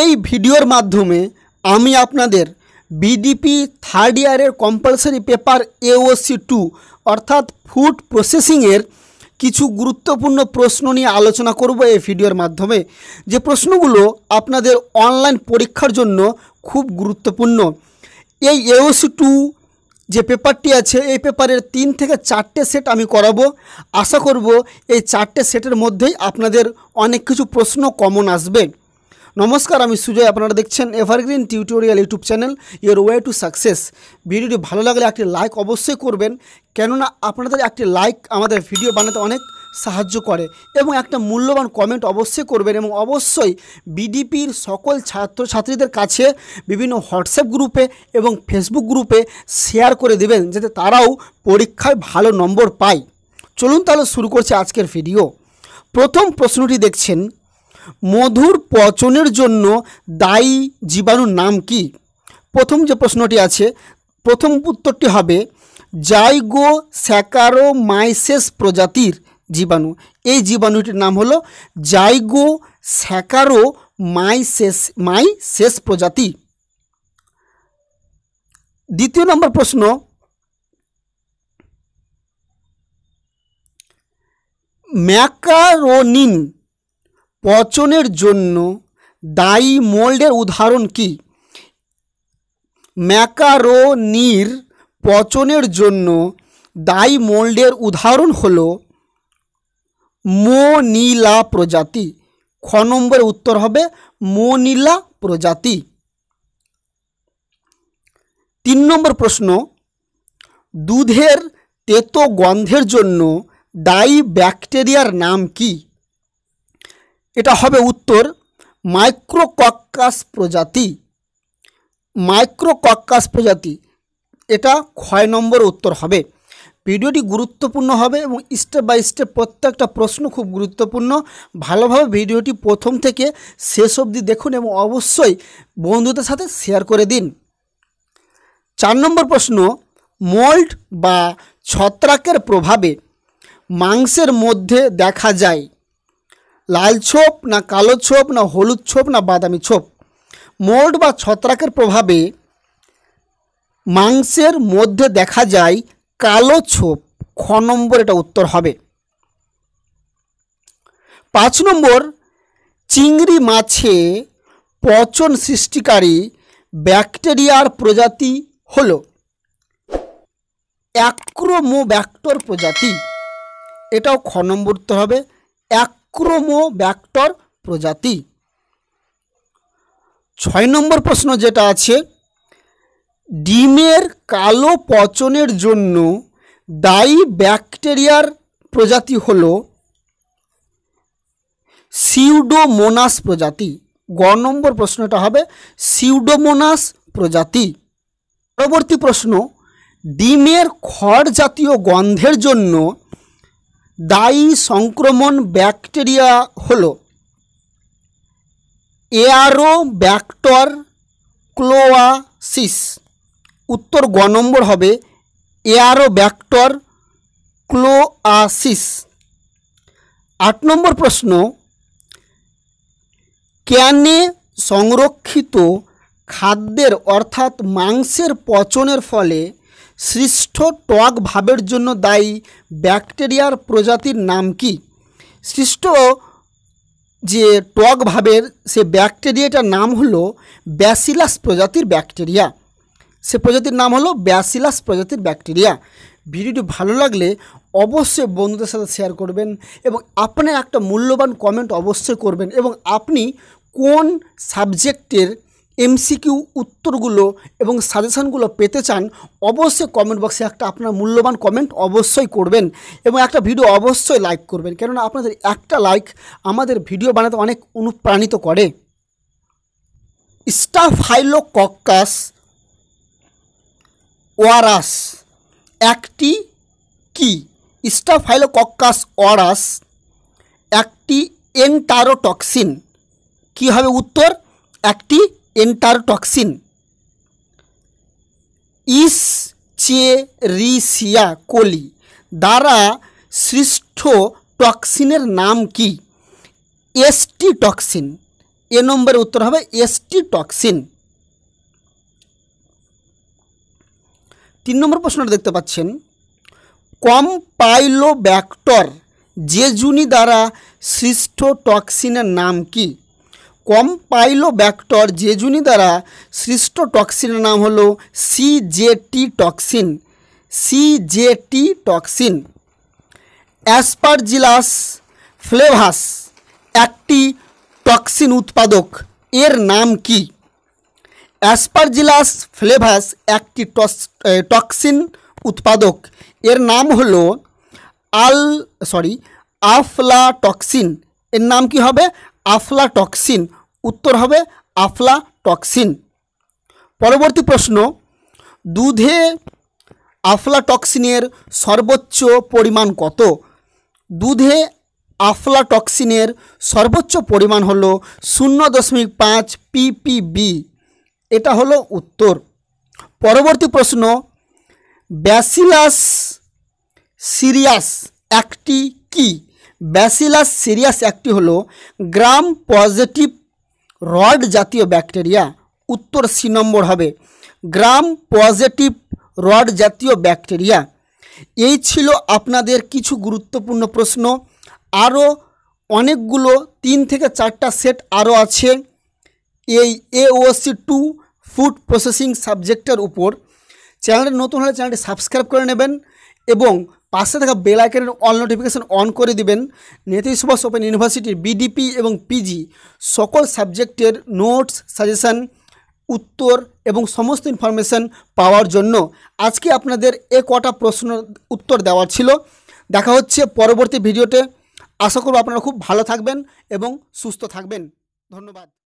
এই ভিডিওর মাধ্যমে আমি আপনাদের বিডিপি থার্ড ইয়ারের কম্পালসারি পেপার এওসি টু অর্থাৎ ফুড প্রসেসিংয়ের কিছু গুরুত্বপূর্ণ প্রশ্ন নিয়ে আলোচনা করব এই ভিডিওর মাধ্যমে যে প্রশ্নগুলো আপনাদের অনলাইন পরীক্ষার জন্য খুব গুরুত্বপূর্ণ এই এওসি টু যে পেপারটি আছে এই পেপারের তিন থেকে চারটে সেট আমি করাবো আশা করব এই চারটে সেটের মধ্যেই আপনাদের অনেক কিছু প্রশ্ন কমন আসবে নমস্কার আমি সুজয় আপনারা দেখছেন evergreen tutorial YouTube channel your way to success ভিডিওটি ভালো লাগলে একটি লাইক অবশ্যই করবেন কেননা আপনাদের একটি লাইক আমাদের ভিডিও বানাতে অনেক সাহায্য করে এবং একটা মূল্যবান কমেন্ট অবশ্যই করবেন এবং অবশ্যই বিডিপির সকল ছাত্র ছাত্রীদের কাছে বিভিন্ন হোয়াটসঅ্যাপ গ্রুপে এবং ফেসবুক গ্রুপে শেয়ার করে দেবেন যাতে তারাও পরীক্ষায় ভালো নম্বর পায় চলুন তাহলে শুরু করছে আজকের ভিডিও প্রথম প্রশ্নটি দেখছেন মধুর পচনের জন্য দায়ী জীবাণুর নাম কি প্রথম যে প্রশ্নটি আছে প্রথম উত্তরটি হবে জাইগো স্যাকারোমাইসেস প্রজাতির জীবাণু এই জীবাণুটির নাম হলো জাইগো স্যাকারো মাইসেস মাইসেস প্রজাতি দ্বিতীয় নম্বর প্রশ্ন ম্যাকারোনিন পচনের জন্য দায়ী মোল্ডের উদাহরণ কী ম্যাকারোনির পচনের জন্য দায়ী মোল্ডের উদাহরণ হল মোনিলা প্রজাতি খ নম্বরে উত্তর হবে মোনিলা প্রজাতি তিন নম্বর প্রশ্ন দুধের তেতো গন্ধের জন্য দায়ী ব্যাকটেরিয়ার নাম কী এটা হবে উত্তর মাইক্রোকক্কাস প্রজাতি মাইক্রোকক্কাস প্রজাতি এটা ছয় নম্বর উত্তর হবে ভিডিওটি গুরুত্বপূর্ণ হবে এবং স্টেপ বাই স্টেপ প্রত্যেকটা প্রশ্ন খুব গুরুত্বপূর্ণ ভালোভাবে ভিডিওটি প্রথম থেকে শেষ অবধি দেখুন এবং অবশ্যই বন্ধুদের সাথে শেয়ার করে দিন চার নম্বর প্রশ্ন মোল্ড বা ছত্রাকের প্রভাবে মাংসের মধ্যে দেখা যায় লাল ছোপ না কালো ছোপ না হলুদ ছোপ না বাদামি ছোপ মোল্ড বা ছত্রাকের প্রভাবে মাংসের মধ্যে দেখা যায় কালো ছোপ খ নম্বর এটা উত্তর হবে পাঁচ নম্বর চিংড়ি মাছে পচন সৃষ্টিকারী ব্যাকটেরিয়ার প্রজাতি হল অ্যাক্রোমোব্যাক্টর প্রজাতি এটাও খ নম্বর উত্তর হবে এক ক্রোমোব্যাক্টর প্রজাতি ছয় নম্বর প্রশ্ন যেটা আছে ডিমের কালো পচনের জন্য দায়ী ব্যাকটেরিয়ার প্রজাতি হল সিউডোমোনাস প্রজাতি গ নম্বর প্রশ্নটা হবে সিউডোমোনাস প্রজাতি পরবর্তী প্রশ্ন ডিমের খড় জাতীয় গন্ধের জন্য দায়ী সংক্রমণ ব্যাকটেরিয়া হল এয়ারো ব্যাক্টর ক্লোয়াসিস উত্তর গ নম্বর হবে এয়ারো ব্যাক্টর ক্লোয়াসিস আট নম্বর প্রশ্ন ক্যানে সংরক্ষিত খাদ্যের অর্থাৎ মাংসের পচনের ফলে সৃষ্ট টক ভাবের জন্য দায়ী ব্যাকটেরিয়ার প্রজাতির নাম কি সৃষ্ট যে টক ভাবের সে ব্যাকটেরিয়াটার নাম হলো ব্যাসিলাস প্রজাতির ব্যাকটেরিয়া সে প্রজাতির নাম হলো ব্যাসিলাস প্রজাতির ব্যাকটেরিয়া ভিডিওটি ভালো লাগলে অবশ্যই বন্ধুদের সাথে শেয়ার করবেন এবং আপনার একটা মূল্যবান কমেন্ট অবশ্যই করবেন এবং আপনি কোন সাবজেক্টের এমসিকিউ উত্তরগুলো এবং সাজেশানগুলো পেতে চান অবশ্যই কমেন্ট বক্সে একটা আপনার মূল্যবান কমেন্ট অবশ্যই করবেন এবং একটা ভিডিও অবশ্যই লাইক করবেন কেননা আপনাদের একটা লাইক আমাদের ভিডিও বানাতে অনেক অনুপ্রাণিত করে স্টাফাইলো হাইলো কক্কাস ওয়ারাস একটি কি স্টাফাইলো হাইলো কক্কাস ওয়ারাস একটি এন্টারোটক্সিন কী হবে উত্তর একটি এন্টারটক্সিন ইসচেরিসিয়া কোলি দ্বারা সৃষ্ট টক্সিনের নাম কি এসটি টক্সিন এ নম্বরের উত্তর হবে এসটি টক্সিন তিন নম্বর প্রশ্নটা দেখতে পাচ্ছেন কম্পাইলোব্যাক্টর জেজুনি দ্বারা সৃষ্ট টক্সিনের নাম কি কম্পাইলোব্যাক্টর জেজুনি দ্বারা সৃষ্ট টক্সিনের নাম হলো CJT toxin CJT toxin aspergillus flavus একটি টক্সিন উৎপাদক এর নাম কি অ্যাসপারজিলাস ফ্লেভাস একটি টক্সিন উৎপাদক এর নাম হলো আল সরি আফলা টক্সিন এর নাম কি হবে আফলা টক্সিন উত্তর হবে আফলাটক্সিন পরবর্তী প্রশ্ন দুধে আফলাটক্সিনের সর্বোচ্চ পরিমাণ কত দুধে আফলাটক্সিনের সর্বোচ্চ পরিমাণ হলো শূন্য দশমিক পাঁচ পিপিবি এটা হলো উত্তর পরবর্তী প্রশ্ন ব্যাসিলাস সিরিয়াস একটি কি ব্যাসিলাস সিরিয়াস একটি হলো গ্রাম পজিটিভ রড জাতীয় ব্যাকটেরিয়া উত্তর সি নম্বর হবে গ্রাম পজিটিভ রড জাতীয় ব্যাকটেরিয়া এই ছিল আপনাদের কিছু গুরুত্বপূর্ণ প্রশ্ন আরও অনেকগুলো তিন থেকে চারটা সেট আরও আছে এই এওসি টু ফুড প্রসেসিং সাবজেক্টের উপর চ্যানেলটি নতুন হলে চ্যানেলটি সাবস্ক্রাইব করে নেবেন এবং পাশে থাকা বেল আইকনের অল নোটিফিকেশান অন করে দিবেন নেতি সুভাষ ওপেন ইউনিভার্সিটির বিডিপি এবং পিজি সকল সাবজেক্টের নোটস সাজেশান উত্তর এবং সমস্ত ইনফরমেশান পাওয়ার জন্য আজকে আপনাদের এ কটা প্রশ্ন উত্তর দেওয়ার ছিল দেখা হচ্ছে পরবর্তী ভিডিওতে আশা করব আপনারা খুব ভালো থাকবেন এবং সুস্থ থাকবেন ধন্যবাদ